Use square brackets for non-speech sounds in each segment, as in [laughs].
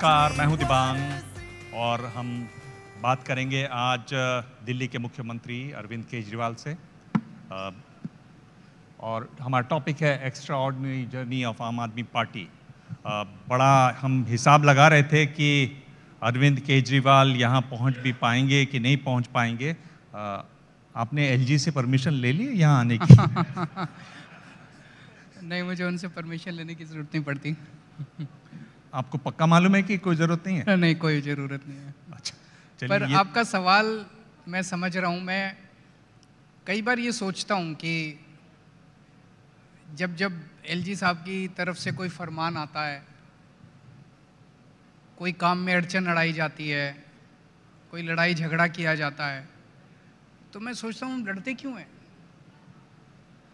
नमस्कार मैं हूं दिबांग और हम बात करेंगे आज दिल्ली के मुख्यमंत्री अरविंद केजरीवाल से और हमारा टॉपिक है एक्स्ट्रा ऑर्डनरी जर्नी ऑफ आम आदमी पार्टी बड़ा हम हिसाब लगा रहे थे कि अरविंद केजरीवाल यहाँ पहुँच भी पाएंगे कि नहीं पहुँच पाएंगे आपने एलजी से परमिशन ले ली यहाँ आने की [laughs] नहीं मुझे उनसे परमिशन लेने की ज़रूरत नहीं पड़ती आपको पक्का मालूम है कि कोई जरूरत नहीं है नहीं कोई जरूरत नहीं है अच्छा पर आपका सवाल मैं समझ रहा हूँ मैं कई बार ये सोचता हूँ कि जब जब एलजी साहब की तरफ से कोई फरमान आता है कोई काम में अड़चन लड़ाई जाती है कोई लड़ाई झगड़ा किया जाता है तो मैं सोचता हूँ लड़ते क्यों हैं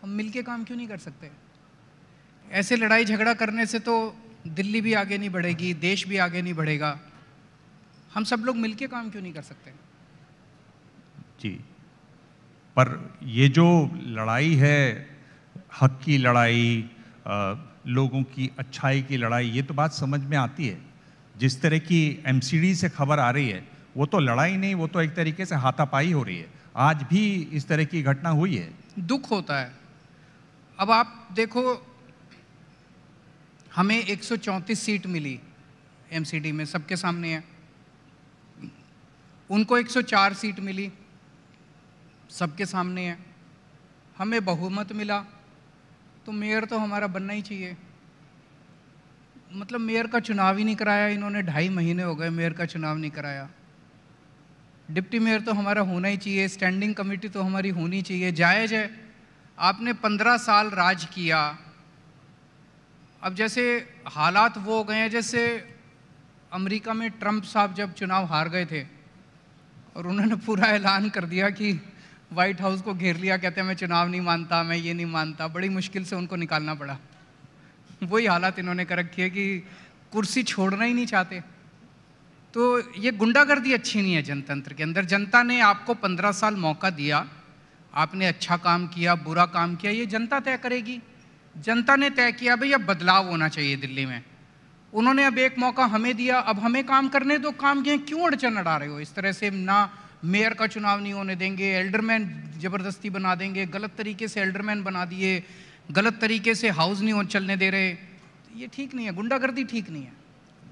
हम मिलके काम क्यों नहीं कर सकते ऐसे लड़ाई झगड़ा करने से तो दिल्ली भी आगे नहीं बढ़ेगी देश भी आगे नहीं बढ़ेगा हम सब लोग मिलके काम क्यों नहीं कर सकते जी पर ये जो लड़ाई है हक की लड़ाई लोगों की अच्छाई की लड़ाई ये तो बात समझ में आती है जिस तरह की एम से खबर आ रही है वो तो लड़ाई नहीं वो तो एक तरीके से हाथापाई हो रही है आज भी इस तरह की घटना हुई है दुख होता है अब आप देखो हमें 134 सीट मिली एमसीडी में सबके सामने है उनको 104 सीट मिली सबके सामने है हमें बहुमत मिला तो मेयर तो हमारा बनना ही चाहिए मतलब मेयर का चुनाव ही नहीं कराया इन्होंने ढाई महीने हो गए मेयर का चुनाव नहीं कराया डिप्टी मेयर तो हमारा होना ही चाहिए स्टैंडिंग कमेटी तो हमारी होनी चाहिए जायज़ है आपने पंद्रह साल राज किया अब जैसे हालात वो हो गए हैं जैसे अमेरिका में ट्रंप साहब जब चुनाव हार गए थे और उन्होंने पूरा ऐलान कर दिया कि वाइट हाउस को घेर लिया कहते हैं मैं चुनाव नहीं मानता मैं ये नहीं मानता बड़ी मुश्किल से उनको निकालना पड़ा वही हालात इन्होंने कर रखी है कि कुर्सी छोड़ना ही नहीं चाहते तो ये गुंडागर्दी अच्छी नहीं है जनतंत्र के अंदर जनता ने आपको पंद्रह साल मौका दिया आपने अच्छा काम किया बुरा काम किया ये जनता तय करेगी जनता ने तय किया भाई अब बदलाव होना चाहिए दिल्ली में उन्होंने अब एक मौका हमें दिया अब हमें काम करने दो तो काम के क्यों अड़चन अड़ा रहे हो इस तरह से ना मेयर का चुनाव नहीं होने देंगे एल्डरमैन ज़बरदस्ती बना देंगे गलत तरीके से एल्डरमैन बना दिए गलत तरीके से हाउस नहीं हो चलने दे रहे तो ये ठीक नहीं है गुंडागर्दी ठीक नहीं है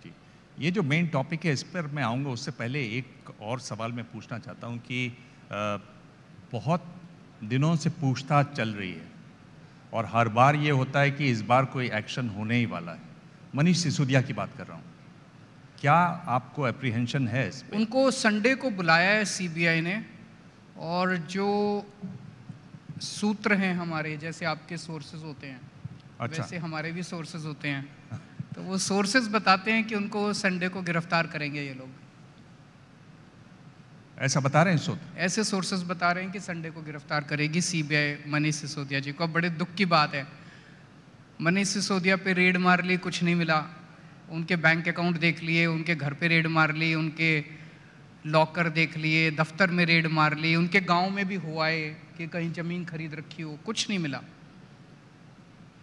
जी ये जो मेन टॉपिक है इस पर मैं आऊँगा उससे पहले एक और सवाल मैं पूछना चाहता हूँ कि आ, बहुत दिनों से पूछताछ चल रही है और हर बार ये होता है कि इस बार कोई एक्शन होने ही वाला है मनीष सिसोदिया की बात कर रहा हूँ क्या आपको अप्रीहेंशन है इस पे? उनको संडे को बुलाया है सीबीआई ने और जो सूत्र हैं हमारे जैसे आपके सोर्सेज होते हैं अच्छा। वैसे हमारे भी सोर्सेज होते हैं तो वो सोर्सेज बताते हैं कि उनको संडे को गिरफ्तार करेंगे ये लोग ऐसा बता रहे हैं सूत्र ऐसे सोर्सेस बता रहे हैं कि संडे को गिरफ्तार करेगी सीबीआई मनीष सिसोदिया जी को बड़े दुख की बात है मनीष सिसोदिया पे रेड मार ली कुछ नहीं मिला उनके बैंक अकाउंट देख लिए उनके घर पे रेड मार ली उनके लॉकर देख लिए दफ्तर में रेड मार ली उनके गांव में भी हुआ है कि कहीं ज़मीन खरीद रखी हो कुछ नहीं मिला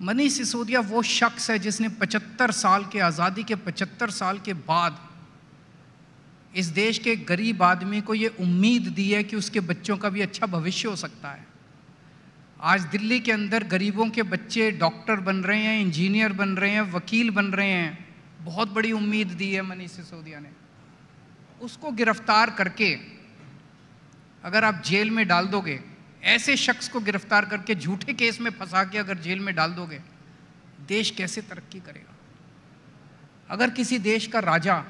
मनीष सिसोदिया वो शख्स है जिसने 75 साल के आज़ादी के 75 साल के बाद इस देश के गरीब आदमी को ये उम्मीद दी है कि उसके बच्चों का भी अच्छा भविष्य हो सकता है आज दिल्ली के अंदर गरीबों के बच्चे डॉक्टर बन रहे हैं इंजीनियर बन रहे हैं वकील बन रहे हैं बहुत बड़ी उम्मीद दी है मनीष सिसोदिया ने उसको गिरफ्तार करके अगर आप जेल में डाल दोगे ऐसे शख्स को गिरफ्तार करके झूठे केस में फंसा के अगर जेल में डाल दोगे देश कैसे तरक्की करेगा अगर किसी देश का राजा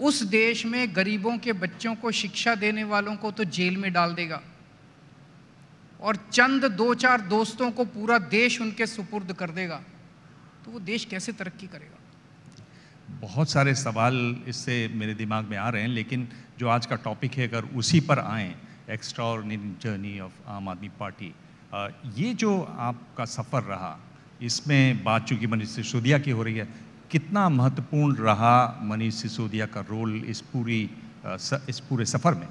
उस देश में गरीबों के बच्चों को शिक्षा देने वालों को तो जेल में डाल देगा और चंद दो चार दोस्तों को पूरा देश उनके सुपुर्द कर देगा तो वो देश कैसे तरक्की करेगा बहुत सारे सवाल इससे मेरे दिमाग में आ रहे हैं लेकिन जो आज का टॉपिक है अगर उसी पर आए एक्स्ट्रा जर्नी ऑफ आम आदमी पार्टी ये जो आपका सफ़र रहा इसमें बात चूँकि मनीष सिसोदिया की हो रही है कितना महत्वपूर्ण रहा मनीष सिसोदिया का रोल इस पूरी इस पूरे सफ़र में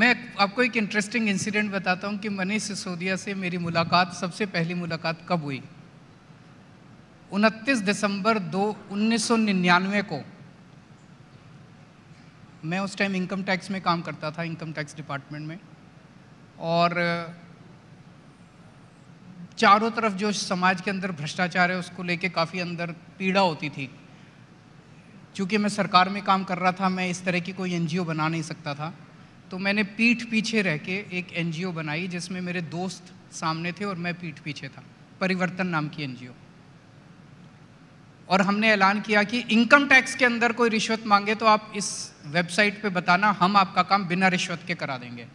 मैं आपको एक इंटरेस्टिंग इंसिडेंट बताता हूँ कि मनीष सिसोदिया से मेरी मुलाकात सबसे पहली मुलाकात कब हुई उनतीस दिसंबर दो उन्नीस को मैं उस टाइम इनकम टैक्स में काम करता था इनकम टैक्स डिपार्टमेंट में और चारों तरफ जो समाज के अंदर भ्रष्टाचार है उसको लेके काफ़ी अंदर पीड़ा होती थी क्योंकि मैं सरकार में काम कर रहा था मैं इस तरह की कोई एनजीओ बना नहीं सकता था तो मैंने पीठ पीछे रह के एक एनजीओ बनाई जिसमें मेरे दोस्त सामने थे और मैं पीठ पीछे था परिवर्तन नाम की एनजीओ और हमने ऐलान किया कि इनकम टैक्स के अंदर कोई रिश्वत मांगे तो आप इस वेबसाइट पे बताना हम आपका काम बिना रिश्वत के करा देंगे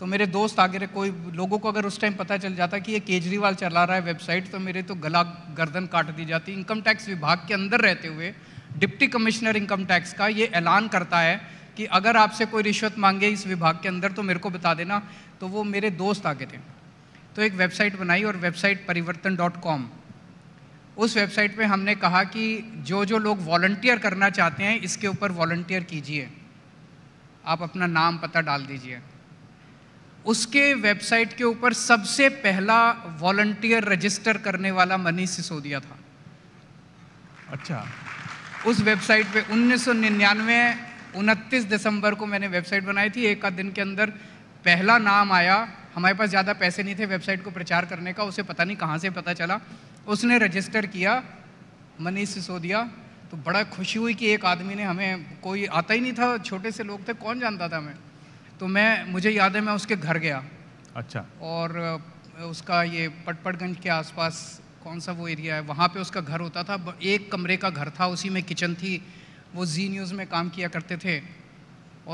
तो मेरे दोस्त आगे रहे कोई लोगों को अगर उस टाइम पता चल जाता कि ये केजरीवाल चला रहा है वेबसाइट तो मेरे तो गला गर्दन काट दी जाती इनकम टैक्स विभाग के अंदर रहते हुए डिप्टी कमिश्नर इनकम टैक्स का ये ऐलान करता है कि अगर आपसे कोई रिश्वत मांगे इस विभाग के अंदर तो मेरे को बता देना तो वो मेरे दोस्त आगे थे तो एक वेबसाइट बनाई और वेबसाइट परिवर्तन डॉट कॉम उस वेबसाइट पे हमने कहा कि जो जो लोग वॉल्टियर करना चाहते हैं इसके ऊपर वॉल्टियर कीजिए आप अपना नाम पता डाल दीजिए उसके वेबसाइट के ऊपर सबसे पहला वॉलंटियर रजिस्टर करने वाला मनीष सिसोदिया था अच्छा उस वेबसाइट पे 1999 सौ दिसंबर को मैंने वेबसाइट बनाई थी एक आध दिन के अंदर पहला नाम आया हमारे पास ज़्यादा पैसे नहीं थे वेबसाइट को प्रचार करने का उसे पता नहीं कहाँ से पता चला उसने रजिस्टर किया मनीष सिसोदिया तो बड़ा खुशी हुई कि एक आदमी ने हमें कोई आता ही नहीं था छोटे से लोग थे कौन जानता था हमें तो मैं मुझे याद है मैं उसके घर गया अच्छा और उसका ये पटपटगंज के आसपास कौन सा वो एरिया है वहाँ पे उसका घर होता था एक कमरे का घर था उसी में किचन थी वो जी न्यूज़ में काम किया करते थे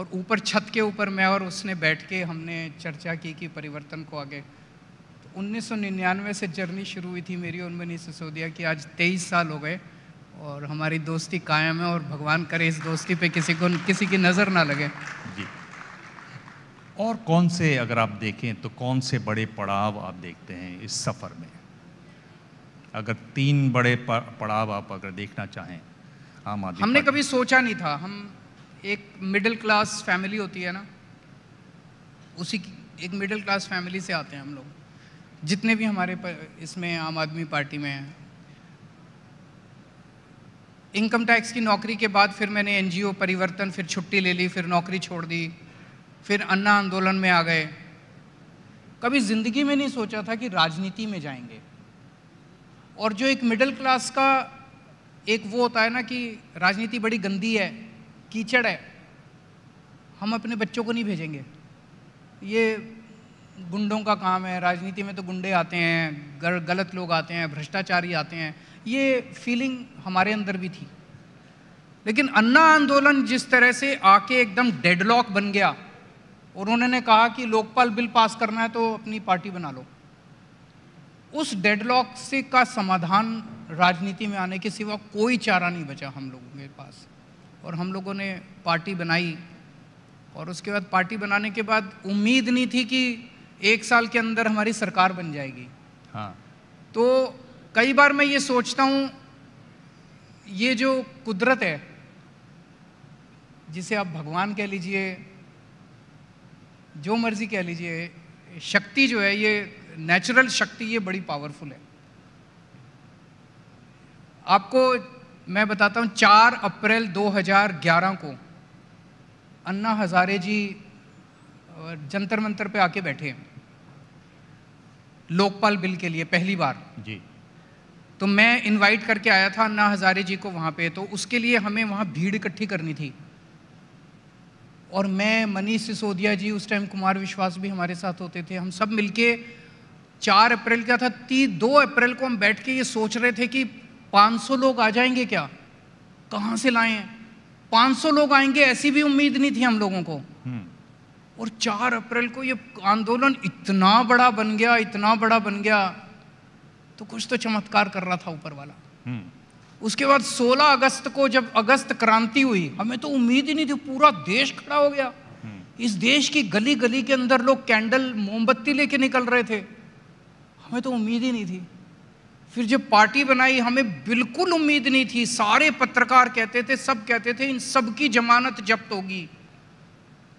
और ऊपर छत के ऊपर मैं और उसने बैठ के हमने चर्चा की कि परिवर्तन को आगे तो उन्नीस से जर्नी शुरू हुई थी मेरी उन्मनी सिसोदिया की आज 23 साल हो गए और हमारी दोस्ती कायम है और भगवान करे इस दोस्ती पे किसी को किसी की नज़र ना लगे जी और कौन से अगर आप देखें तो कौन से बड़े पड़ाव आप देखते हैं इस सफ़र में अगर तीन बड़े पड़ाव आप अगर देखना चाहें आम आदमी हमने कभी सोचा नहीं था हम एक मिडिल क्लास फैमिली होती है ना उसी की एक मिडिल क्लास फैमिली से आते हैं हम लोग जितने भी हमारे इसमें आम आदमी पार्टी में हैं इनकम टैक्स की नौकरी के बाद फिर मैंने एनजीओ परिवर्तन फिर छुट्टी ले ली फिर नौकरी छोड़ दी फिर अन्ना आंदोलन में आ गए कभी ज़िंदगी में नहीं सोचा था कि राजनीति में जाएंगे और जो एक मिडिल क्लास का एक वो होता है ना कि राजनीति बड़ी गंदी है कीचड़ है हम अपने बच्चों को नहीं भेजेंगे ये गुंडों का काम है राजनीति में तो गुंडे आते हैं गलत लोग आते हैं भ्रष्टाचारी आते हैं ये फीलिंग हमारे अंदर भी थी लेकिन अन्ना आंदोलन जिस तरह से आके एकदम डेडलॉक बन गया और उन्होंने कहा कि लोकपाल बिल पास करना है तो अपनी पार्टी बना लो उस डेडलॉक से का समाधान राजनीति में आने के सिवा कोई चारा नहीं बचा हम लोगों के पास और हम लोगों ने पार्टी बनाई और उसके बाद पार्टी बनाने के बाद उम्मीद नहीं थी कि एक साल के अंदर हमारी सरकार बन जाएगी हाँ तो कई बार मैं ये सोचता हूँ ये जो कुदरत है जिसे आप भगवान कह लीजिए जो मर्ज़ी कह लीजिए शक्ति जो है ये नेचुरल शक्ति ये बड़ी पावरफुल है आपको मैं बताता हूँ चार अप्रैल 2011 को अन्ना हज़ारे जी जंतर मंतर पे आके बैठे लोकपाल बिल के लिए पहली बार जी तो मैं इनवाइट करके आया था अन्ना हज़ारे जी को वहाँ पे तो उसके लिए हमें वहाँ भीड़ इकट्ठी करनी थी और मैं मनीष सिसोदिया जी उस टाइम कुमार विश्वास भी हमारे साथ होते थे हम सब मिलके चार अप्रैल का था ती दो अप्रैल को हम बैठ के ये सोच रहे थे कि 500 लोग आ जाएंगे क्या कहाँ से लाए हैं सौ लोग आएंगे ऐसी भी उम्मीद नहीं थी हम लोगों को हम्म। और चार अप्रैल को ये आंदोलन इतना बड़ा बन गया इतना बड़ा बन गया तो कुछ तो चमत्कार कर रहा था ऊपर वाला हम्म। उसके बाद 16 अगस्त को जब अगस्त क्रांति हुई हमें तो उम्मीद ही नहीं थी पूरा देश खड़ा हो गया हम्म। इस देश की गली गली के अंदर लोग कैंडल मोमबत्ती लेके निकल रहे थे हमें तो उम्मीद ही नहीं थी फिर जब पार्टी बनाई हमें बिल्कुल उम्मीद नहीं थी सारे पत्रकार कहते थे सब कहते थे इन सब की जमानत जब्त होगी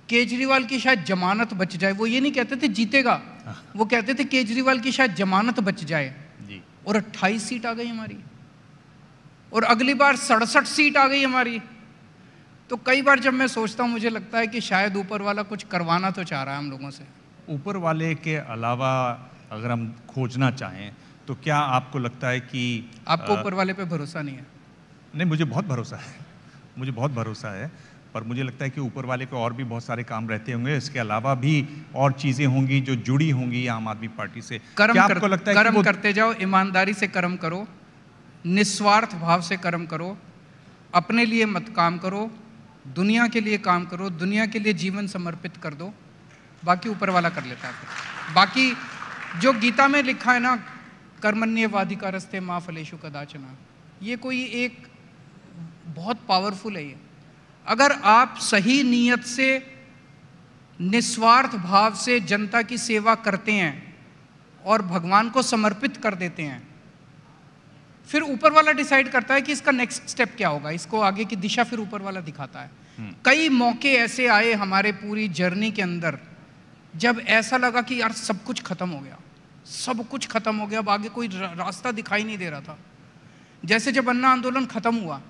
केजरीवाल की शायद जमानत बच जाए वो ये नहीं कहते थे जीतेगा हाँ। वो कहते थे केजरीवाल की शायद जमानत बच जाए और 28 सीट आ गई हमारी और अगली बार सड़सठ सीट आ गई हमारी तो कई बार जब मैं सोचता हूँ मुझे लगता है कि शायद ऊपर वाला कुछ करवाना तो चाह रहा है हम लोगों से ऊपर वाले के अलावा अगर हम खोजना चाहें तो क्या आपको लगता है कि आपको ऊपर वाले पे भरोसा नहीं है नहीं मुझे बहुत भरोसा है [laughs] मुझे बहुत भरोसा है पर मुझे लगता है कि ऊपर वाले को और भी बहुत सारे काम रहते होंगे इसके अलावा भी और चीज़ें होंगी जो जुड़ी होंगी आम आदमी पार्टी से कर्म क्या कर, आपको लगता है कर्म करते जाओ ईमानदारी से कर्म करो निस्वार्थ भाव से कर्म करो अपने लिए मत काम करो दुनिया के लिए काम करो दुनिया के लिए जीवन समर्पित कर दो बाकी ऊपर वाला कर लेता है बाकी जो गीता में लिखा है ना कर्मण्य वाधिका रस्ते माँ फलेशु कदाचना ये कोई एक बहुत पावरफुल है ये अगर आप सही नीयत से निस्वार्थ भाव से जनता की सेवा करते हैं और भगवान को समर्पित कर देते हैं फिर ऊपर वाला डिसाइड करता है कि इसका नेक्स्ट स्टेप क्या होगा इसको आगे की दिशा फिर ऊपर वाला दिखाता है हम्म। कई मौके ऐसे आए हमारे पूरी जर्नी के अंदर जब ऐसा लगा कि यार सब कुछ ख़त्म हो गया सब कुछ ख़त्म हो गया अब आगे कोई रास्ता दिखाई नहीं दे रहा था जैसे जब अन्ना आंदोलन ख़त्म हुआ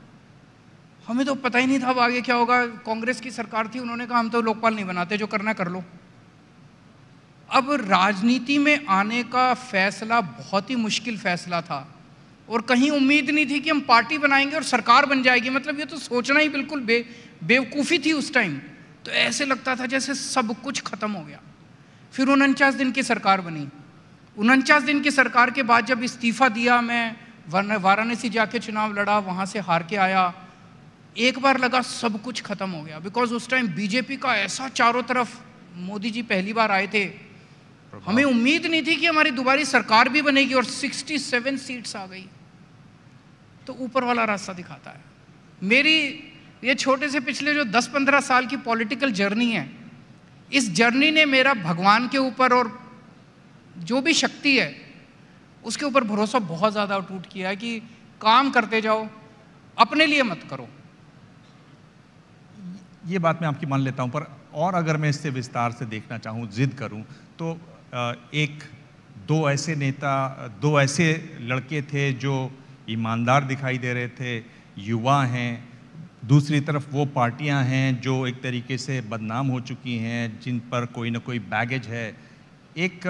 हमें तो पता ही नहीं था अब आगे क्या होगा कांग्रेस की सरकार थी उन्होंने कहा हम तो लोकपाल नहीं बनाते जो करना कर लो अब राजनीति में आने का फैसला बहुत ही मुश्किल फैसला था और कहीं उम्मीद नहीं थी कि हम पार्टी बनाएंगे और सरकार बन जाएगी मतलब ये तो सोचना ही बिल्कुल बे बेवकूफ़ी थी उस टाइम तो ऐसे लगता था जैसे सब कुछ ख़त्म हो गया फिर उनचास दिन की सरकार बनी उनचास दिन की सरकार के बाद जब इस्तीफ़ा दिया मैं वाराणसी जाके चुनाव लड़ा वहाँ से हार के आया एक बार लगा सब कुछ ख़त्म हो गया बिकॉज उस टाइम बीजेपी का ऐसा चारों तरफ मोदी जी पहली बार आए थे हमें उम्मीद नहीं थी कि हमारी दोबारी सरकार भी बनेगी और 67 सीट्स आ गई तो ऊपर वाला रास्ता दिखाता है मेरी ये छोटे से पिछले जो 10-15 साल की पॉलिटिकल जर्नी है इस जर्नी ने मेरा भगवान के ऊपर और जो भी शक्ति है उसके ऊपर भरोसा बहुत ज़्यादा टूट किया है कि काम करते जाओ अपने लिए मत करो ये बात मैं आपकी मान लेता हूँ पर और अगर मैं इससे विस्तार से देखना चाहूँ जिद करूँ तो एक दो ऐसे नेता दो ऐसे लड़के थे जो ईमानदार दिखाई दे रहे थे युवा हैं दूसरी तरफ वो पार्टियां हैं जो एक तरीके से बदनाम हो चुकी हैं जिन पर कोई ना कोई बैगेज है एक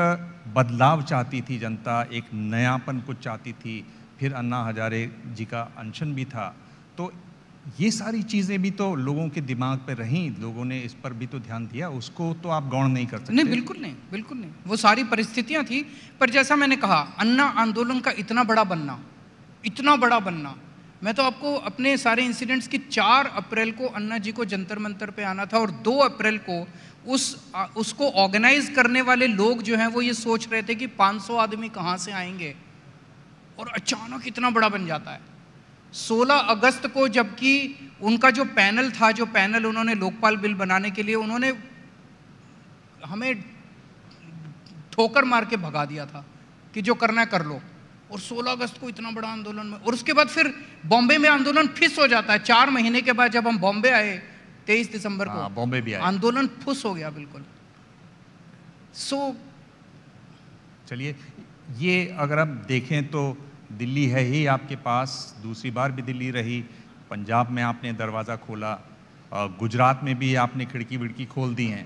बदलाव चाहती थी जनता एक नयापन कुछ चाहती थी फिर अन्ना हजारे जी का अनशन भी था तो ये सारी चीज़ें भी तो लोगों के दिमाग पर रहीं लोगों ने इस पर भी तो ध्यान दिया उसको तो आप गौण नहीं कर सकते नहीं बिल्कुल नहीं बिल्कुल नहीं वो सारी परिस्थितियां थी पर जैसा मैंने कहा अन्ना आंदोलन का इतना बड़ा बनना इतना बड़ा बनना मैं तो आपको अपने सारे इंसिडेंट्स की चार अप्रैल को अन्ना जी को जंतर मंतर पे आना था और दो अप्रैल को उस उसको ऑर्गेनाइज करने वाले लोग जो हैं वो ये सोच रहे थे कि 500 आदमी कहाँ से आएंगे और अचानक इतना बड़ा बन जाता है 16 अगस्त को जबकि उनका जो पैनल था जो पैनल उन्होंने लोकपाल बिल बनाने के लिए उन्होंने हमें ठोकर मार के भगा दिया था कि जो करना है कर लो और 16 अगस्त को इतना बड़ा आंदोलन में और उसके बाद फिर बॉम्बे में आंदोलन फिस हो जाता है चार महीने के बाद जब हम बॉम्बे आए तेईस दिसंबर को हाँ, बॉम्बे भी आए आंदोलन फुस हो गया बिल्कुल सो so, चलिए ये अगर हम देखें तो दिल्ली है ही आपके पास दूसरी बार भी दिल्ली रही पंजाब में आपने दरवाज़ा खोला गुजरात में भी आपने खिड़की विड़की खोल दी हैं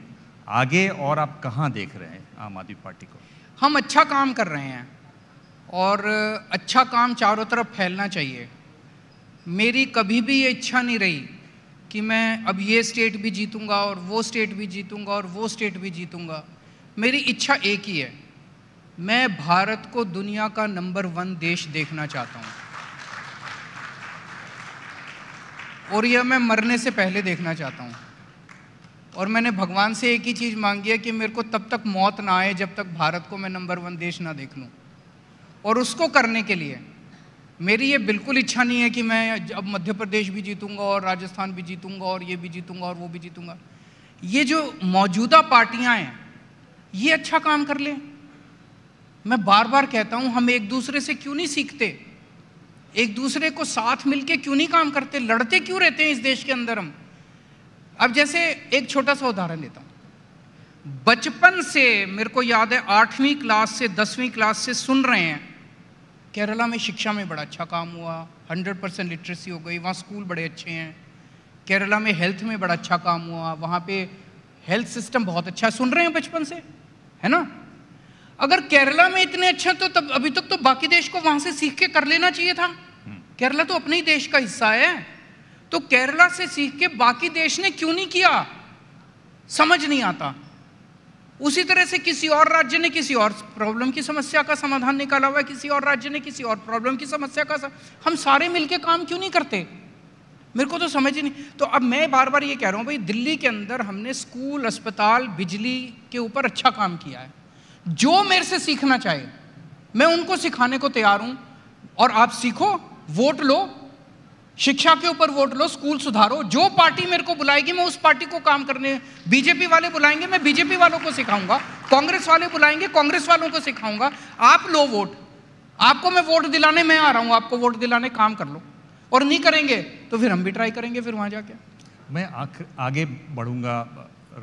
आगे और आप कहाँ देख रहे हैं आम आदमी पार्टी को हम अच्छा काम कर रहे हैं और अच्छा काम चारों तरफ फैलना चाहिए मेरी कभी भी ये इच्छा नहीं रही कि मैं अब ये स्टेट भी जीतूंगा और वो स्टेट भी जीतूंगा और वो स्टेट भी जीतूंगा मेरी इच्छा एक ही है मैं भारत को दुनिया का नंबर वन देश देखना चाहता हूँ और यह मैं मरने से पहले देखना चाहता हूँ और मैंने भगवान से एक ही चीज़ मांगी है कि मेरे को तब तक मौत ना आए जब तक भारत को मैं नंबर वन देश ना देख लूँ और उसको करने के लिए मेरी ये बिल्कुल इच्छा नहीं है कि मैं अब मध्य प्रदेश भी जीतूंगा और राजस्थान भी जीतूंगा और ये भी जीतूंगा और वो भी जीतूंगा ये जो मौजूदा पार्टियाँ हैं ये अच्छा काम कर लें मैं बार बार कहता हूँ हम एक दूसरे से क्यों नहीं सीखते एक दूसरे को साथ मिलके क्यों नहीं काम करते लड़ते क्यों रहते हैं इस देश के अंदर हम अब जैसे एक छोटा सा उदाहरण देता हूँ बचपन से मेरे को याद है आठवीं क्लास से दसवीं क्लास से सुन रहे हैं केरला में शिक्षा में बड़ा अच्छा काम हुआ हंड्रेड परसेंट लिटरेसी हो गई वहाँ स्कूल बड़े अच्छे हैं केरला में हेल्थ में बड़ा अच्छा काम हुआ वहाँ पे हेल्थ सिस्टम बहुत अच्छा है सुन रहे हैं बचपन से है ना अगर केरला में इतने अच्छा तो तब अभी तक तो बाकी देश को वहां से सीख के कर लेना चाहिए था केरला तो अपने ही देश का हिस्सा है तो केरला से सीख के बाकी देश ने क्यों नहीं किया समझ नहीं आता उसी तरह से किसी और राज्य ने किसी और प्रॉब्लम की समस्या का समाधान निकाला हुआ है किसी और राज्य ने किसी और प्रॉब्लम की समस्या का सम... हम सारे मिलके काम क्यों नहीं करते मेरे को तो समझ ही नहीं तो अब मैं बार बार ये कह रहा हूँ भाई दिल्ली के अंदर हमने स्कूल अस्पताल बिजली के ऊपर अच्छा काम किया है जो मेरे से सीखना चाहे मैं उनको सिखाने को तैयार हूं और आप सीखो वोट लो शिक्षा के ऊपर वोट लो स्कूल सुधारो जो पार्टी मेरे को बुलाएगी मैं उस पार्टी को काम करने बीजेपी वाले बुलाएंगे मैं बीजेपी वालों को सिखाऊंगा कांग्रेस वाले बुलाएंगे कांग्रेस वालों को सिखाऊंगा आप लो वोट आपको मैं वोट दिलाने में आ रहा हूं आपको वोट दिलाने काम कर लो और नहीं करेंगे तो फिर हम भी ट्राई करेंगे फिर वहां जाके मैं आगे बढ़ूंगा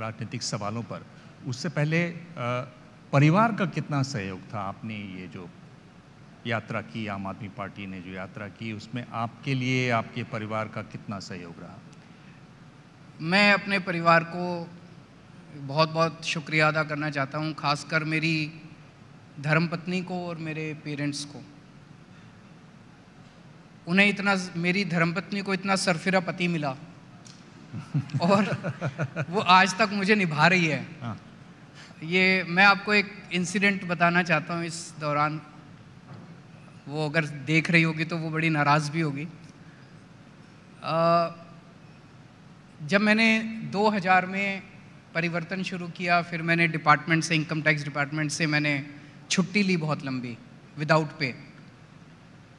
राजनीतिक सवालों पर उससे पहले आ... परिवार का कितना सहयोग था आपने ये जो यात्रा की आम आदमी पार्टी ने जो यात्रा की उसमें आपके लिए आपके परिवार का कितना सहयोग रहा मैं अपने परिवार को बहुत बहुत शुक्रिया अदा करना चाहता हूँ खासकर मेरी धर्मपत्नी को और मेरे पेरेंट्स को उन्हें इतना मेरी धर्मपत्नी को इतना सरफिरा पति मिला और वो आज तक मुझे निभा रही है हाँ। ये मैं आपको एक इंसिडेंट बताना चाहता हूँ इस दौरान वो अगर देख रही होगी तो वो बड़ी नाराज़ भी होगी जब मैंने 2000 में परिवर्तन शुरू किया फिर मैंने डिपार्टमेंट से इनकम टैक्स डिपार्टमेंट से मैंने छुट्टी ली बहुत लंबी विदाउट पे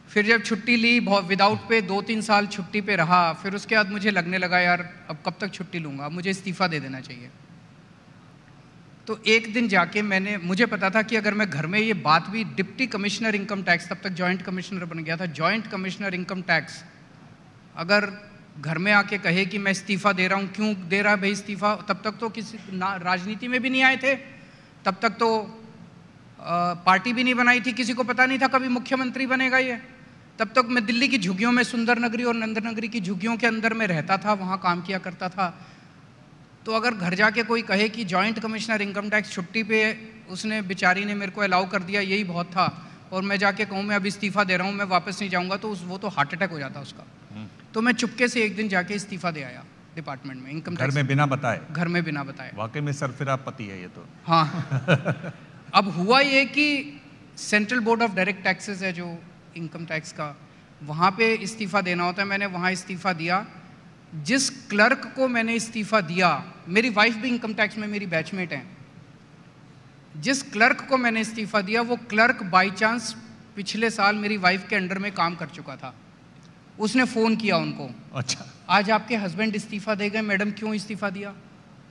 फिर जब छुट्टी ली बहुत विदाउट पे दो तीन साल छुट्टी पे रहा फिर उसके बाद मुझे लगने लगा यार अब कब तक छुट्टी लूँगा मुझे इस्तीफ़ा दे देना चाहिए तो एक दिन जाके मैंने मुझे पता था कि अगर मैं घर में ये बात भी डिप्टी कमिश्नर इनकम टैक्स तब तक जॉइंट कमिश्नर बन गया था जॉइंट कमिश्नर इनकम टैक्स अगर घर में आके कहे कि मैं इस्तीफ़ा दे रहा हूँ क्यों दे रहा है भाई इस्तीफ़ा तब तक तो किसी राजनीति में भी नहीं आए थे तब तक तो आ, पार्टी भी नहीं बनाई थी किसी को पता नहीं था कभी मुख्यमंत्री बनेगा ये तब तक मैं दिल्ली की झुग्गियों में सुंदर नगरी और नंदनगरी की झुग्गियों के अंदर में रहता था वहाँ काम किया करता था तो अगर घर जाके कोई कहे कि जॉइंट कमिश्नर इनकम टैक्स छुट्टी पे उसने बेचारी ने मेरे को अलाउ कर दिया यही बहुत था और मैं जाके कहूँ मैं अब इस्तीफ़ा दे रहा हूँ मैं वापस नहीं जाऊँगा तो उस वो तो हार्ट अटैक हो जाता उसका हम्म। तो मैं चुपके से एक दिन जाके इस्तीफ़ा दे आया डिपार्टमेंट में इनकम घर में बिना बताए घर में बिना बताए वाकई में सरफिरा पति है ये तो हाँ [laughs] अब हुआ ये कि central board of direct taxes है जो इनकम टैक्स का वहाँ पे इस्तीफ़ा देना होता है मैंने वहाँ इस्तीफ़ा दिया जिस क्लर्क को मैंने इस्तीफ़ा दिया मेरी वाइफ भी इनकम टैक्स में मेरी बैचमेट हैं जिस क्लर्क को मैंने इस्तीफ़ा दिया वो क्लर्क बाई चांस पिछले साल मेरी वाइफ के अंडर में काम कर चुका था उसने फ़ोन किया उनको अच्छा आज आपके हस्बैंड इस्तीफ़ा दे गए मैडम क्यों इस्तीफ़ा दिया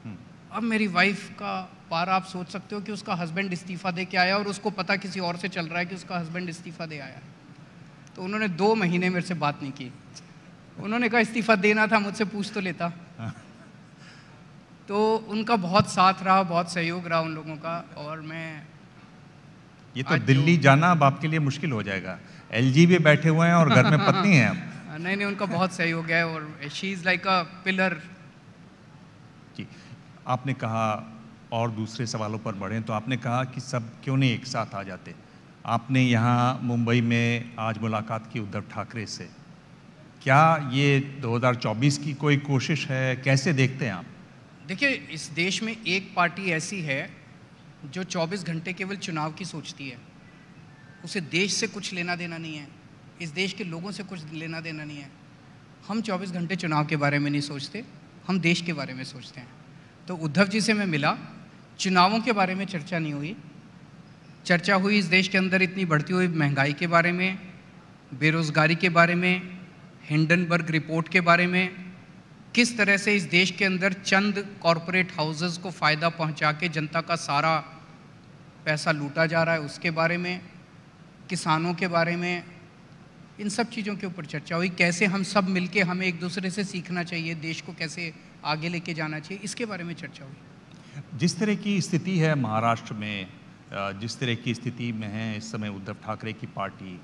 हम्म। अब मेरी वाइफ का पार आप सोच सकते हो कि उसका हस्बैंड इस्तीफ़ा दे के आया और उसको पता किसी और से चल रहा है कि उसका हस्बैंड इस्तीफ़ा दे आया तो उन्होंने दो महीने मेरे से बात नहीं की उन्होंने कहा इस्तीफ़ा देना था मुझसे पूछ तो लेता तो उनका बहुत साथ रहा बहुत सहयोग रहा उन लोगों का और मैं ये तो दिल्ली जाना अब आपके लिए मुश्किल हो जाएगा एल भी बैठे हुए हैं और घर में पत्नी है [laughs] नहीं नहीं उनका बहुत सहयोग है और she is like a pillar जी आपने कहा और दूसरे सवालों पर बढ़े तो आपने कहा कि सब क्यों नहीं एक साथ आ जाते आपने यहाँ मुंबई में आज मुलाकात की उद्धव ठाकरे से क्या ये 2024 की कोई कोशिश है कैसे देखते हैं आप देखिए इस देश में एक पार्टी ऐसी है जो 24 घंटे केवल चुनाव की सोचती है उसे देश से कुछ लेना देना नहीं है इस देश के लोगों से कुछ लेना देना नहीं है हम 24 घंटे चुनाव के बारे में नहीं सोचते हम देश के बारे में सोचते हैं तो उद्धव जी से मैं मिला चुनावों के बारे में चर्चा नहीं हुई चर्चा हुई इस देश के अंदर इतनी बढ़ती हुई महंगाई के बारे में बेरोज़गारी के बारे में हिंडनबर्ग रिपोर्ट के बारे में किस तरह से इस देश के अंदर चंद कॉरपोरेट हाउसेस को फ़ायदा पहुंचा के जनता का सारा पैसा लूटा जा रहा है उसके बारे में किसानों के बारे में इन सब चीज़ों के ऊपर चर्चा हुई कैसे हम सब मिलके हमें एक दूसरे से सीखना चाहिए देश को कैसे आगे लेके जाना चाहिए इसके बारे में चर्चा हुई जिस तरह की स्थिति है महाराष्ट्र में जिस तरह की स्थिति में है इस समय उद्धव ठाकरे की पार्टी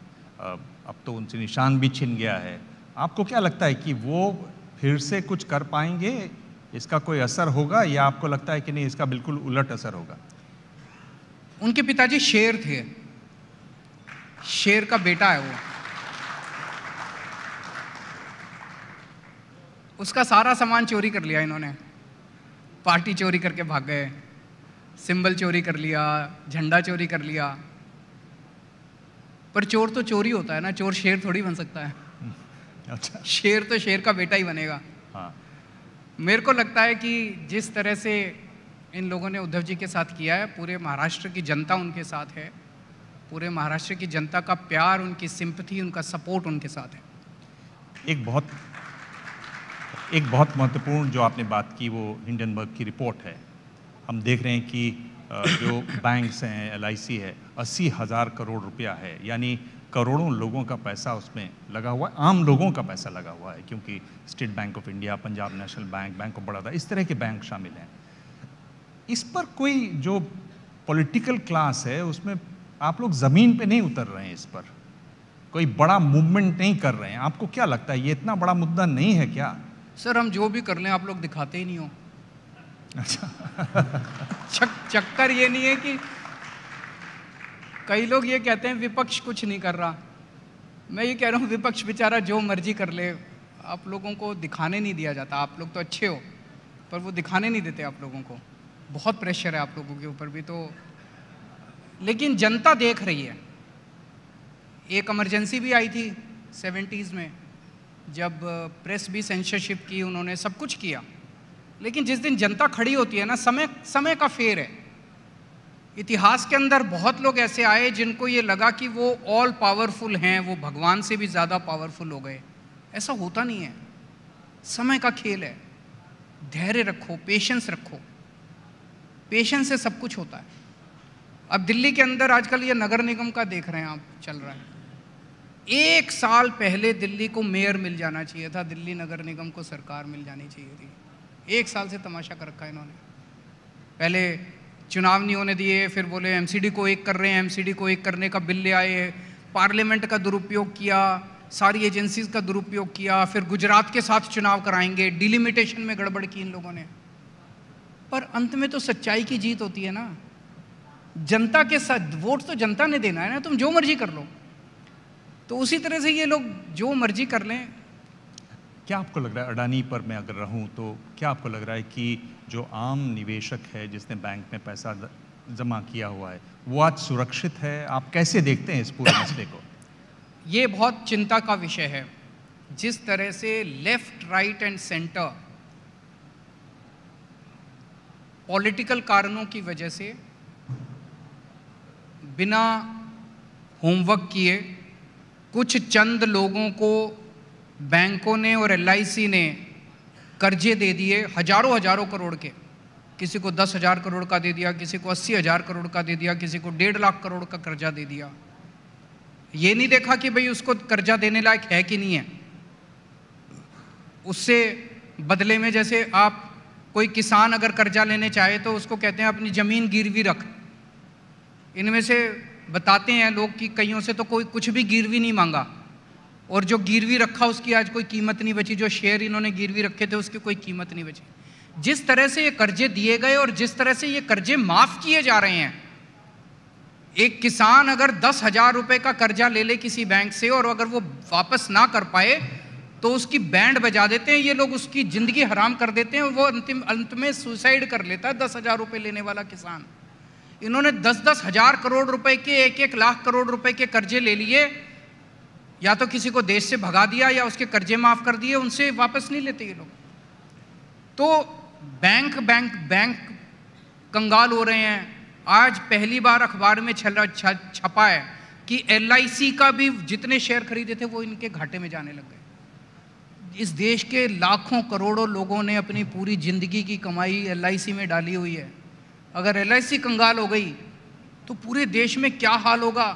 अब तो उनसे निशान भी छिन गया है आपको क्या लगता है कि वो फिर से कुछ कर पाएंगे इसका कोई असर होगा या आपको लगता है कि नहीं इसका बिल्कुल उलट असर होगा उनके पिताजी शेर थे शेर का बेटा है वो उसका सारा सामान चोरी कर लिया इन्होंने पार्टी चोरी करके भाग गए सिंबल चोरी कर लिया झंडा चोरी कर लिया पर चोर तो चोरी होता है ना चोर शेर थोड़ी बन सकता है अच्छा शेर तो शेर का बेटा ही बनेगा हाँ मेरे को लगता है कि जिस तरह से इन लोगों ने उद्धव जी के साथ किया है पूरे महाराष्ट्र की जनता उनके साथ है पूरे महाराष्ट्र की जनता का प्यार उनकी सिंपथी उनका सपोर्ट उनके साथ है एक बहुत एक बहुत महत्वपूर्ण जो आपने बात की वो हिंडनबर्ग की रिपोर्ट है हम देख रहे हैं कि जो बैंक्स [laughs] हैं एल है अस्सी हज़ार करोड़ रुपया है यानी करोड़ों लोगों का पैसा उसमें लगा हुआ है आम लोगों का पैसा लगा हुआ है क्योंकि state bank of India Punjab national bank bank of Baroda इस तरह के बैंक शामिल हैं इस पर कोई जो पॉलिटिकल क्लास है उसमें आप लोग ज़मीन पे नहीं उतर रहे हैं इस पर कोई बड़ा मूवमेंट नहीं कर रहे हैं आपको क्या लगता है ये इतना बड़ा मुद्दा नहीं है क्या सर हम जो भी कर लें आप लोग दिखाते ही नहीं हो अच्छा [laughs] चक्कर ये नहीं है कि कई लोग ये कहते हैं विपक्ष कुछ नहीं कर रहा मैं ये कह रहा हूँ विपक्ष बेचारा जो मर्जी कर ले आप लोगों को दिखाने नहीं दिया जाता आप लोग तो अच्छे हो पर वो दिखाने नहीं देते आप लोगों को बहुत प्रेशर है आप लोगों के ऊपर भी तो लेकिन जनता देख रही है एक इमरजेंसी भी आई थी सेवेंटीज़ में जब प्रेस भी सेंसरशिप की उन्होंने सब कुछ किया लेकिन जिस दिन जनता खड़ी होती है ना समय समय का फेर है इतिहास के अंदर बहुत लोग ऐसे आए जिनको ये लगा कि वो ऑल पावरफुल हैं वो भगवान से भी ज़्यादा पावरफुल हो गए ऐसा होता नहीं है समय का खेल है धैर्य रखो पेशेंस रखो पेशेंस से सब कुछ होता है अब दिल्ली के अंदर आजकल ये नगर निगम का देख रहे हैं आप चल रहा है एक साल पहले दिल्ली को मेयर मिल जाना चाहिए था दिल्ली नगर निगम को सरकार मिल जानी चाहिए थी एक साल से तमाशा कर रखा है इन्होंने पहले चुनाव नहीं होने दिए फिर बोले एमसीडी को एक कर रहे हैं एमसीडी को एक करने का बिल ले आए पार्लियामेंट का दुरुपयोग किया सारी एजेंसीज का दुरुपयोग किया फिर गुजरात के साथ चुनाव कराएंगे डिलिमिटेशन में गड़बड़ की इन लोगों ने पर अंत में तो सच्चाई की जीत होती है ना जनता के साथ वोट तो जनता ने देना है ना तुम जो मर्जी कर लो तो उसी तरह से ये लोग जो मर्जी कर लें क्या आपको लग रहा है अडानी पर मैं अगर रहूं तो क्या आपको लग रहा है कि जो आम निवेशक है जिसने बैंक में पैसा जमा किया हुआ है वो आज सुरक्षित है आप कैसे देखते हैं इस पूरे मसले को ये बहुत चिंता का विषय है जिस तरह से left right and centre political कारणों की वजह से बिना होमवर्क किए कुछ चंद लोगों को बैंकों ने और एल ने कर्जे दे दिए हजारों हजारों करोड़ के किसी को दस हज़ार करोड़ का दे दिया किसी को अस्सी हज़ार करोड़ का दे दिया किसी को डेढ़ लाख करोड़ का कर्जा दे दिया ये नहीं देखा कि भाई उसको कर्जा देने लायक है कि नहीं है उससे बदले में जैसे आप कोई किसान अगर कर्जा लेने चाहे तो उसको कहते हैं अपनी ज़मीन गिरवी रख इनमें से बताते हैं लोग कि कईयों से तो कोई कुछ भी गिरवी नहीं मांगा और जो गिरवी रखा उसकी आज कोई कीमत नहीं बची जो शेयर इन्होंने गिरवी रखे थे उसकी कोई कीमत नहीं बची जिस तरह से ये कर्जे दिए गए और जिस तरह से ये कर्जे माफ किए जा रहे हैं एक किसान अगर दस हजार रुपए का कर्जा ले ले किसी बैंक से और अगर वो वापस ना कर पाए तो उसकी बैंड बजा देते हैं ये लोग उसकी ज़िंदगी हराम कर देते हैं वो अंतिम अंत में सुसाइड कर लेता है दस हज़ार रुपये लेने वाला किसान इन्होंने दस दस हज़ार करोड़ रुपए के एक एक लाख करोड़ रुपए के कर्जे ले लिए या तो किसी को देश से भगा दिया या उसके कर्जे माफ़ कर दिए उनसे वापस नहीं लेते ये लोग तो बैंक बैंक बैंक कंगाल हो रहे हैं आज पहली बार अखबार में छल छपा है कि एल का भी जितने शेयर खरीदे थे वो इनके घाटे में जाने लग गए इस देश के लाखों करोड़ों लोगों ने अपनी पूरी ज़िंदगी की कमाई एल में डाली हुई है अगर एल कंगाल हो गई तो पूरे देश में क्या हाल होगा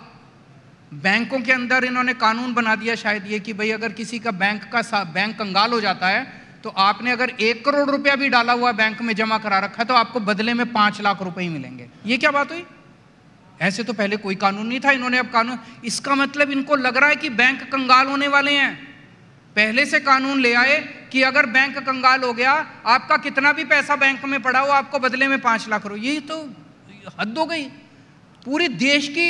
बैंकों के अंदर इन्होंने कानून बना दिया शायद ये कि भाई अगर किसी का बैंक का बैंक कंगाल हो जाता है तो आपने अगर एक करोड़ रुपया भी डाला हुआ बैंक में जमा करा रखा है तो आपको बदले में पांच लाख रुपए ही मिलेंगे ये क्या बात हुई ऐसे तो पहले कोई कानून नहीं था इन्होंने अब कानून इसका मतलब इनको लग रहा है कि बैंक कंगाल होने वाले हैं पहले से कानून ले आए कि अगर बैंक कंगाल हो गया आपका कितना भी पैसा बैंक में पड़ा हो आपको बदले में पांच लाख रुपये ये तो हद हो गई पूरे देश की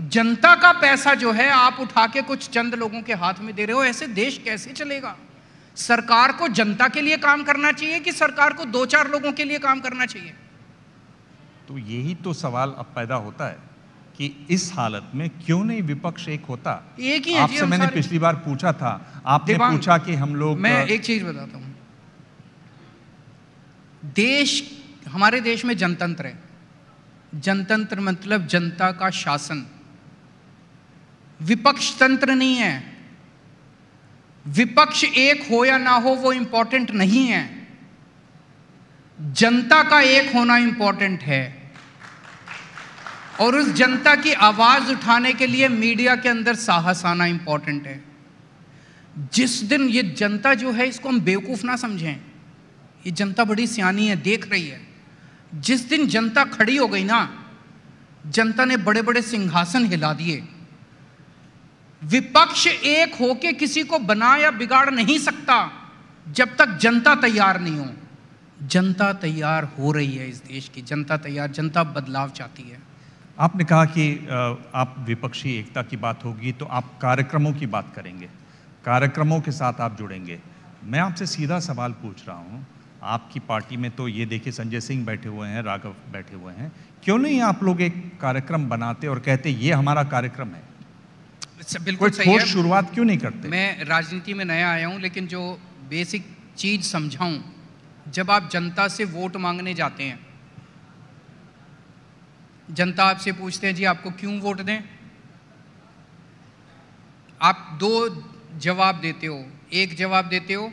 जनता का पैसा जो है आप उठा के कुछ चंद लोगों के हाथ में दे रहे हो ऐसे देश कैसे चलेगा सरकार को जनता के लिए काम करना चाहिए कि सरकार को दो चार लोगों के लिए काम करना चाहिए तो यही तो सवाल अब पैदा होता है कि इस हालत में क्यों नहीं विपक्ष एक होता एक ही आपसे मैंने पिछली बार पूछा था आपने पूछा कि हम लोग मैं एक चीज बताता हूं देश हमारे देश में जनतंत्र है जनतंत्र मतलब जनता का शासन विपक्ष तंत्र नहीं है विपक्ष एक हो या ना हो वो इंपॉर्टेंट नहीं है जनता का एक होना इंपॉर्टेंट है और उस जनता की आवाज उठाने के लिए मीडिया के अंदर साहस आना इंपॉर्टेंट है जिस दिन ये जनता जो है इसको हम बेवकूफ ना समझें ये जनता बड़ी सियानी है देख रही है जिस दिन जनता खड़ी हो गई ना जनता ने बड़े बड़े सिंहासन हिला दिए विपक्ष एक होके किसी को बना या बिगाड़ नहीं सकता जब तक जनता तैयार नहीं हो जनता तैयार हो रही है इस देश की जनता तैयार जनता बदलाव चाहती है आपने कहा कि आप विपक्षी एकता की बात होगी तो आप कार्यक्रमों की बात करेंगे कार्यक्रमों के साथ आप जुड़ेंगे मैं आपसे सीधा सवाल पूछ रहा हूँ आपकी पार्टी में तो ये देखिए संजय सिंह बैठे हुए हैं राघव बैठे हुए हैं क्यों नहीं आप लोग एक कार्यक्रम बनाते और कहते ये हमारा कार्यक्रम है अच्छा, बिल्कुल सही है शुरुआत क्यों नहीं करते मैं राजनीति में नया आया हूँ लेकिन जो बेसिक चीज समझाऊं जब आप जनता से वोट मांगने जाते हैं जनता आपसे पूछते हैं जी आपको क्यों वोट दें आप दो जवाब देते हो एक जवाब देते हो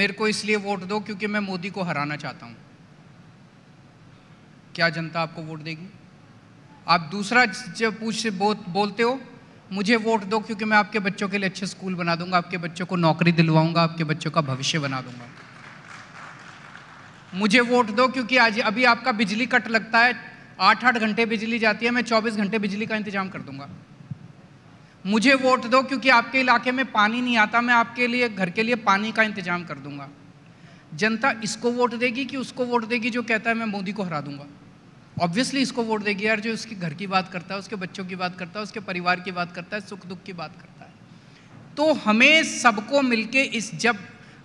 मेरे को इसलिए वोट दो क्योंकि मैं मोदी को हराना चाहता हूं क्या जनता आपको वोट देगी आप दूसरा जब पूछ बोलते हो मुझे वोट दो क्योंकि मैं आपके बच्चों के लिए अच्छे स्कूल बना दूंगा आपके बच्चों को नौकरी दिलवाऊंगा आपके बच्चों का भविष्य बना दूंगा मुझे वोट दो क्योंकि आज अभी आपका बिजली कट लगता है आठ आठ घंटे बिजली जाती है मैं चौबीस घंटे बिजली का इंतजाम कर दूंगा मुझे वोट दो क्योंकि आपके इलाके में पानी नहीं आता मैं आपके लिए घर के लिए पानी का इंतजाम कर दूंगा जनता इसको वोट देगी कि उसको वोट देगी जो कहता है मैं मोदी को हरा दूंगा ऑब्वियसली इसको वोट देगी यार जो उसके घर की बात करता है उसके बच्चों की बात करता है उसके परिवार की बात करता है सुख दुख की बात करता है तो हमें सबको मिलके इस जब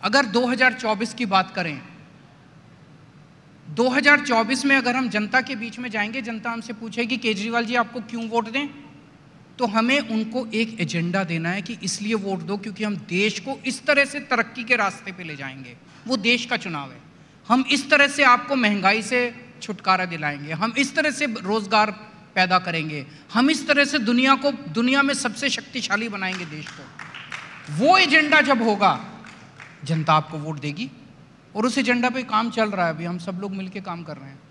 अगर 2024 की बात करें 2024 में अगर हम जनता के बीच में जाएंगे जनता हमसे पूछेगी केजरीवाल जी आपको क्यों वोट दें तो हमें उनको एक एजेंडा देना है कि इसलिए वोट दो क्योंकि हम देश को इस तरह से तरक्की के रास्ते पे ले जाएंगे वो देश का चुनाव है हम इस तरह से आपको महंगाई से छुटकारा दिलाएंगे हम इस तरह से रोज़गार पैदा करेंगे हम इस तरह से दुनिया को दुनिया में सबसे शक्तिशाली बनाएंगे देश को वो एजेंडा जब होगा जनता आपको वोट देगी और उस एजेंडा पे काम चल रहा है अभी हम सब लोग मिलकर काम कर रहे हैं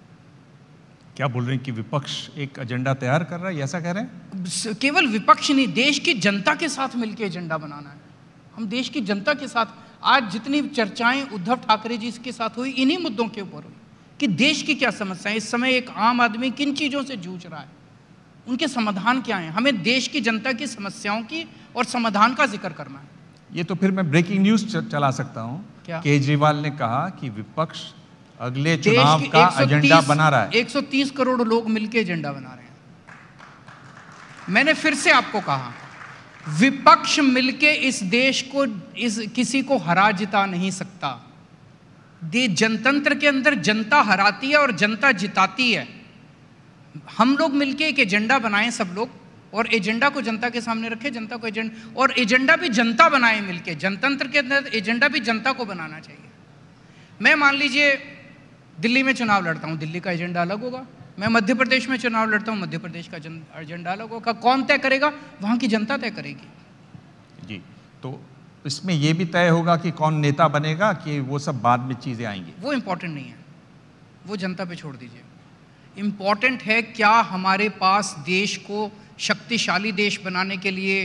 क्या बोल रहे हैं कि विपक्ष एक एजेंडा तैयार कर रहा है ऐसा कह रहे हैं केवल विपक्ष नहीं देश की जनता के साथ मिलकर एजेंडा बनाना है हम देश की जनता के साथ आज जितनी चर्चाएं उद्धव ठाकरे जी के साथ हुई इन्हीं मुद्दों के ऊपर हुई कि देश की क्या समस्या है इस समय एक आम आदमी किन चीज़ों से जूझ रहा है उनके समाधान क्या हैं हमें देश की जनता की समस्याओं की और समाधान का जिक्र करना है ये तो फिर मैं ब्रेकिंग न्यूज चला सकता हूँ केजरीवाल ने कहा कि विपक्ष अगले चुनाव का एजेंडा बना रहा है 130 करोड़ लोग मिलकर एजेंडा बना रहे हैं मैंने फिर से आपको कहा विपक्ष मिलके इस देश को इस किसी को हरा जिता नहीं सकता दे जनतंत्र के अंदर जनता हराती है और जनता जिताती है हम लोग मिलके एक एजेंडा बनाएं सब लोग और एजेंडा को जनता के सामने रखे जनता को एजेंडा और एजेंडा भी जनता बनाए मिलके जनतंत्र के अंदर एजेंडा भी जनता को बनाना चाहिए मैं मान लीजिए दिल्ली में चुनाव लड़ता हूँ दिल्ली का एजेंडा अलग होगा मैं मध्य प्रदेश में चुनाव लड़ता हूँ मध्य प्रदेश का एजेंडा अलग होगा कौन तय करेगा वहाँ की जनता तय करेगी जी तो तो इसमें यह भी तय होगा कि कौन नेता बनेगा कि वो सब बाद में चीज़ें आएंगी वो इंपॉर्टेंट नहीं है वो जनता पे छोड़ दीजिए इंपॉर्टेंट है क्या हमारे पास देश को शक्तिशाली देश बनाने के लिए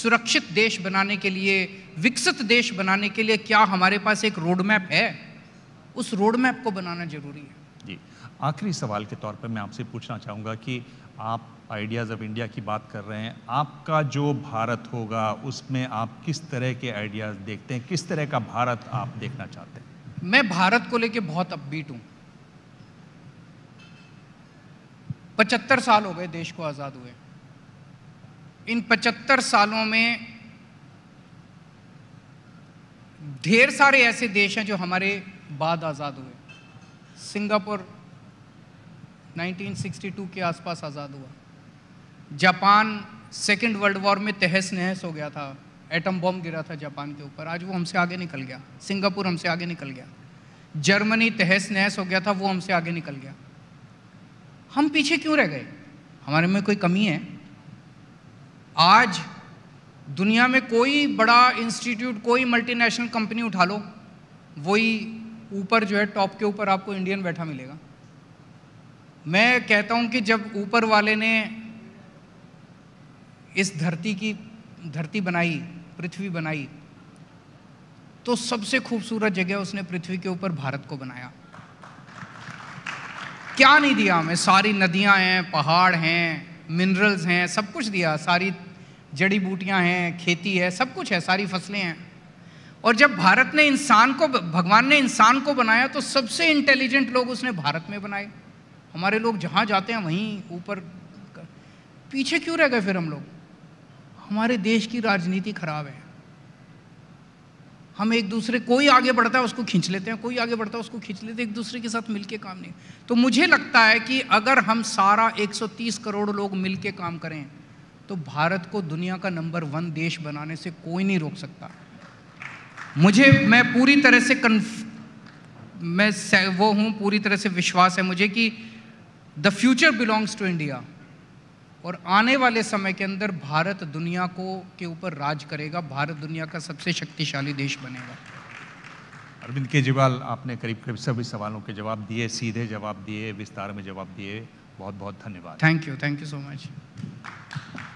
सुरक्षित देश बनाने के लिए विकसित देश बनाने के लिए क्या हमारे पास एक रोड मैप है उस रोड मैप को बनाना जरूरी है जी आखिरी सवाल के तौर पर मैं आपसे पूछना चाहूंगा कि आप आइडियाज़ ऑफ इंडिया की बात कर रहे हैं आपका जो भारत होगा उसमें आप किस तरह के आइडियाज़ देखते हैं किस तरह का भारत आप देखना चाहते हैं मैं भारत को लेके बहुत अपबीट हूँ पचहत्तर साल हो गए देश को आज़ाद हुए इन पचहत्तर सालों में ढेर सारे ऐसे देश हैं जो हमारे बाद आज़ाद हुए सिंगापुर 1962 के आसपास आज़ाद हुआ जापान सेकेंड वर्ल्ड वॉर में तहस नहस हो गया था एटम बॉम्ब गिरा था जापान के ऊपर आज वो हमसे आगे निकल गया सिंगापुर हमसे आगे निकल गया जर्मनी तहस नहस हो गया था वो हमसे आगे निकल गया हम पीछे क्यों रह गए हमारे में कोई कमी है आज दुनिया में कोई बड़ा इंस्टीट्यूट कोई मल्टीनेशनल कंपनी उठा लो वही ऊपर जो है टॉप के ऊपर आपको इंडियन बैठा मिलेगा मैं कहता हूं कि जब ऊपर वाले ने इस धरती की धरती बनाई पृथ्वी बनाई तो सबसे खूबसूरत जगह उसने पृथ्वी के ऊपर भारत को बनाया क्या नहीं दिया हमें सारी नदियां हैं पहाड़ हैं मिनरल्स हैं सब कुछ दिया सारी जड़ी बूटियां हैं खेती है सब कुछ है सारी फसलें हैं और जब भारत ने इंसान को भगवान ने इंसान को बनाया तो सबसे इंटेलिजेंट लोग उसने भारत में बनाए हमारे लोग जहाँ जाते हैं वहीं ऊपर पीछे क्यों रह गए फिर हम लोग हमारे देश की राजनीति खराब है हम एक दूसरे कोई आगे बढ़ता है उसको खींच लेते हैं कोई आगे बढ़ता है उसको खींच लेते हैं एक दूसरे के साथ मिलके काम नहीं तो मुझे लगता है कि अगर हम सारा 130 करोड़ लोग मिलके काम करें तो भारत को दुनिया का नंबर वन देश बनाने से कोई नहीं रोक सकता मुझे मैं पूरी तरह से कन्फ मैं वो हूँ पूरी तरह से विश्वास है मुझे कि the future belongs to India और आने वाले समय के अंदर भारत दुनिया को के ऊपर राज करेगा भारत दुनिया का सबसे शक्तिशाली देश बनेगा अरविंद केजरीवाल आपने करीब करीब सभी सवालों के जवाब दिए सीधे जवाब दिए विस्तार में जवाब दिए बहुत बहुत धन्यवाद thank you thank you so much